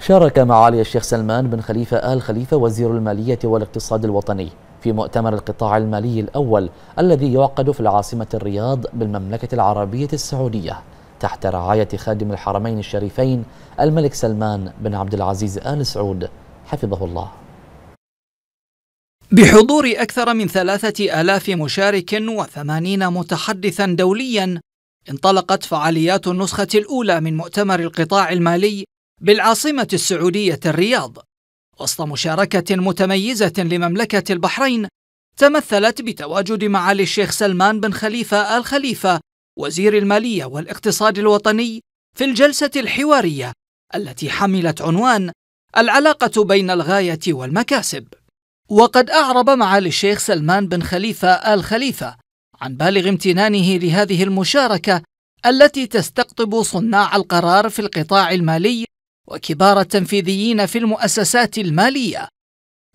شارك معالي الشيخ سلمان بن خليفة آل خليفة وزير المالية والاقتصاد الوطني في مؤتمر القطاع المالي الأول الذي يعقد في العاصمة الرياض بالمملكة العربية السعودية تحت رعاية خادم الحرمين الشريفين الملك سلمان بن عبد العزيز آل سعود حفظه الله بحضور أكثر من ثلاثة آلاف مشارك وثمانين متحدثا دوليا انطلقت فعاليات النسخة الأولى من مؤتمر القطاع المالي بالعاصمة السعودية الرياض وسط مشاركة متميزة لمملكة البحرين تمثلت بتواجد معالي الشيخ سلمان بن خليفة آل خليفة وزير المالية والاقتصاد الوطني في الجلسة الحوارية التي حملت عنوان العلاقة بين الغاية والمكاسب وقد أعرب معالي الشيخ سلمان بن خليفة آل خليفة عن بالغ امتنانه لهذه المشاركة التي تستقطب صناع القرار في القطاع المالي وكبار التنفيذيين في المؤسسات المالية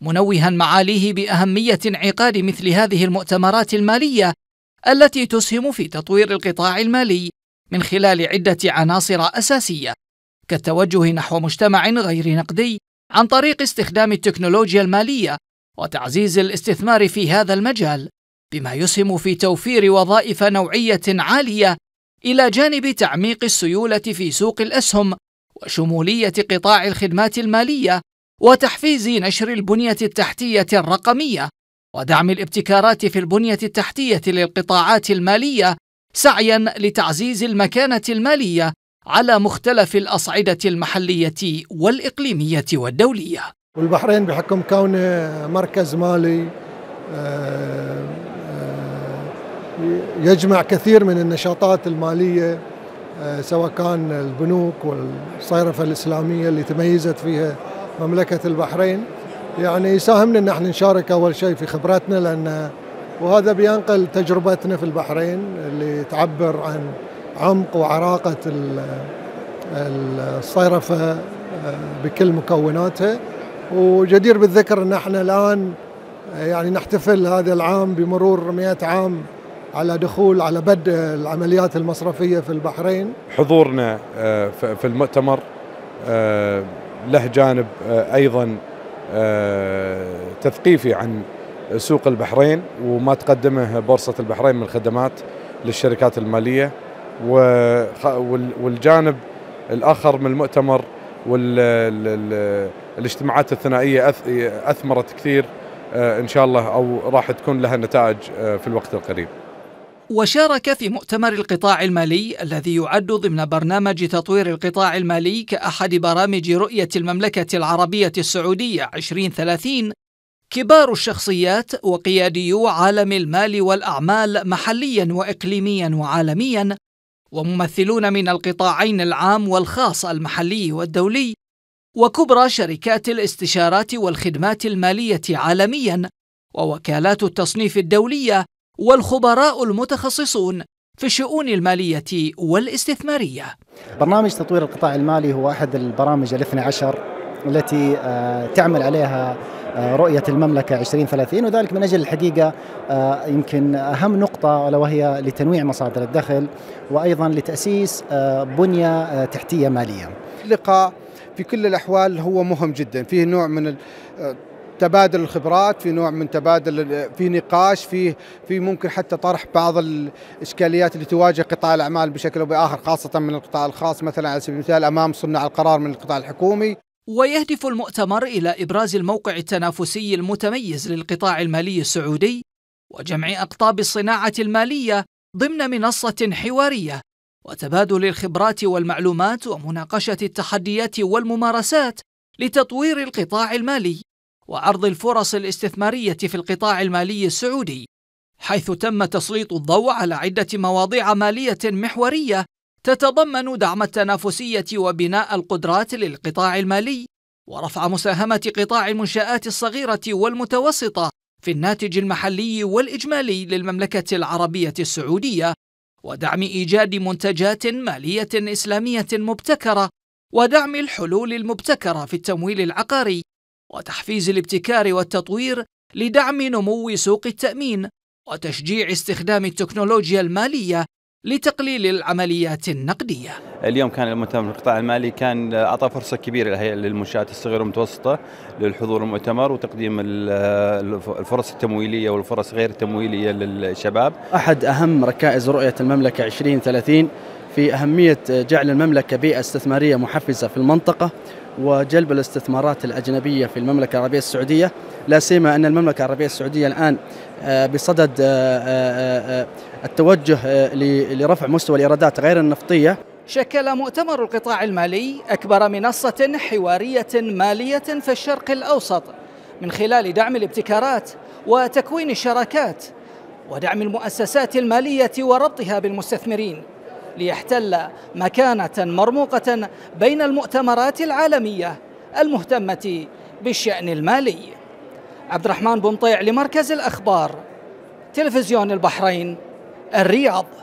منوها معاليه بأهمية انعقاد مثل هذه المؤتمرات المالية التي تسهم في تطوير القطاع المالي من خلال عدة عناصر أساسية كالتوجه نحو مجتمع غير نقدي عن طريق استخدام التكنولوجيا المالية وتعزيز الاستثمار في هذا المجال بما يسهم في توفير وظائف نوعية عالية إلى جانب تعميق السيولة في سوق الأسهم وشموليه قطاع الخدمات المالية وتحفيز نشر البنية التحتية الرقمية ودعم الابتكارات في البنية التحتية للقطاعات المالية سعيا لتعزيز المكانة المالية على مختلف الأصعدة المحلية والإقليمية والدولية والبحرين بحكم كونه مركز مالي آه، آه، يجمع كثير من النشاطات المالية آه، سواء كان البنوك والصيرفة الإسلامية اللي تميزت فيها مملكة البحرين يعني يساهمنا ان احنا نشارك اول شيء في خبراتنا لان وهذا بينقل تجربتنا في البحرين اللي تعبر عن عمق وعراقه الصيرفه آه، بكل مكوناتها وجدير بالذكر ان احنا الان آه، يعني نحتفل هذا العام بمرور 100 عام على دخول على بدء العمليات المصرفيه في البحرين حضورنا آه، في المؤتمر آه، له جانب آه، ايضا تثقيفي عن سوق البحرين وما تقدمه بورصه البحرين من خدمات للشركات الماليه والجانب الاخر من المؤتمر والاجتماعات الثنائيه اثمرت كثير ان شاء الله او راح تكون لها نتائج في الوقت القريب وشارك في مؤتمر القطاع المالي الذي يعد ضمن برنامج تطوير القطاع المالي كأحد برامج رؤية المملكة العربية السعودية 2030 كبار الشخصيات وقياديو عالم المال والأعمال محليا وإقليميا وعالميا وممثلون من القطاعين العام والخاص المحلي والدولي وكبرى شركات الاستشارات والخدمات المالية عالميا ووكالات التصنيف الدولية والخبراء المتخصصون في الشؤون المالية والاستثمارية برنامج تطوير القطاع المالي هو أحد البرامج الاثنى عشر التي آه، تعمل عليها آه، رؤية المملكة 2030 وذلك من أجل الحقيقة آه، يمكن أهم نقطة ألا وهي لتنويع مصادر الدخل وأيضا لتأسيس بنية تحتية مالية اللقاء في كل الأحوال هو مهم جدا فيه نوع من تبادل الخبرات في نوع من تبادل في نقاش في في ممكن حتى طرح بعض الاشكاليات اللي تواجه قطاع الاعمال بشكل او باخر خاصه من القطاع الخاص مثلا على سبيل المثال امام صناع القرار من القطاع الحكومي ويهدف المؤتمر الى ابراز الموقع التنافسي المتميز للقطاع المالي السعودي وجمع اقطاب الصناعه الماليه ضمن منصه حواريه وتبادل الخبرات والمعلومات ومناقشه التحديات والممارسات لتطوير القطاع المالي وعرض الفرص الاستثمارية في القطاع المالي السعودي، حيث تم تسليط الضوء على عدة مواضيع مالية محورية تتضمن دعم التنافسية وبناء القدرات للقطاع المالي، ورفع مساهمة قطاع المنشآت الصغيرة والمتوسطة في الناتج المحلي والإجمالي للمملكة العربية السعودية، ودعم إيجاد منتجات مالية إسلامية مبتكرة، ودعم الحلول المبتكرة في التمويل العقاري وتحفيز الابتكار والتطوير لدعم نمو سوق التامين وتشجيع استخدام التكنولوجيا الماليه لتقليل العمليات النقدية اليوم كان المؤتمر في القطاع المالي كان أعطى فرصة كبيرة للمنشآت الصغيرة والمتوسطة للحضور المؤتمر وتقديم الفرص التمويلية والفرص غير التمويلية للشباب أحد أهم ركائز رؤية المملكة 2030 في أهمية جعل المملكة بيئة استثمارية محفزة في المنطقة وجلب الاستثمارات الأجنبية في المملكة العربية السعودية لا سيما أن المملكة العربية السعودية الآن آه، بصدد آه، آه، التوجه لرفع مستوى الإيرادات غير النفطية شكل مؤتمر القطاع المالي أكبر منصة حوارية مالية في الشرق الأوسط من خلال دعم الابتكارات وتكوين الشراكات ودعم المؤسسات المالية وربطها بالمستثمرين ليحتل مكانة مرموقة بين المؤتمرات العالمية المهتمة بالشأن المالي عبد الرحمن بنطيع لمركز الأخبار تلفزيون البحرين الرياض